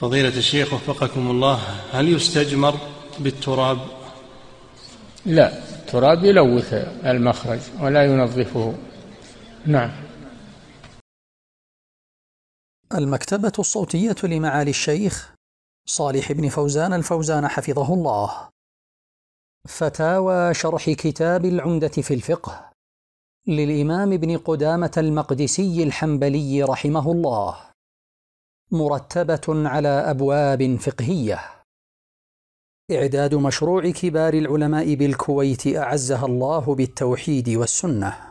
فضيلة الشيخ وفقكم الله هل يستجمر بالتراب؟ لا التراب يلوث المخرج ولا ينظفه نعم المكتبة الصوتية لمعالي الشيخ صالح بن فوزان الفوزان حفظه الله فتاوى شرح كتاب العمدة في الفقه للإمام ابن قدامة المقدسي الحنبلي رحمه الله مرتبة على أبواب فقهية إعداد مشروع كبار العلماء بالكويت أعزها الله بالتوحيد والسنة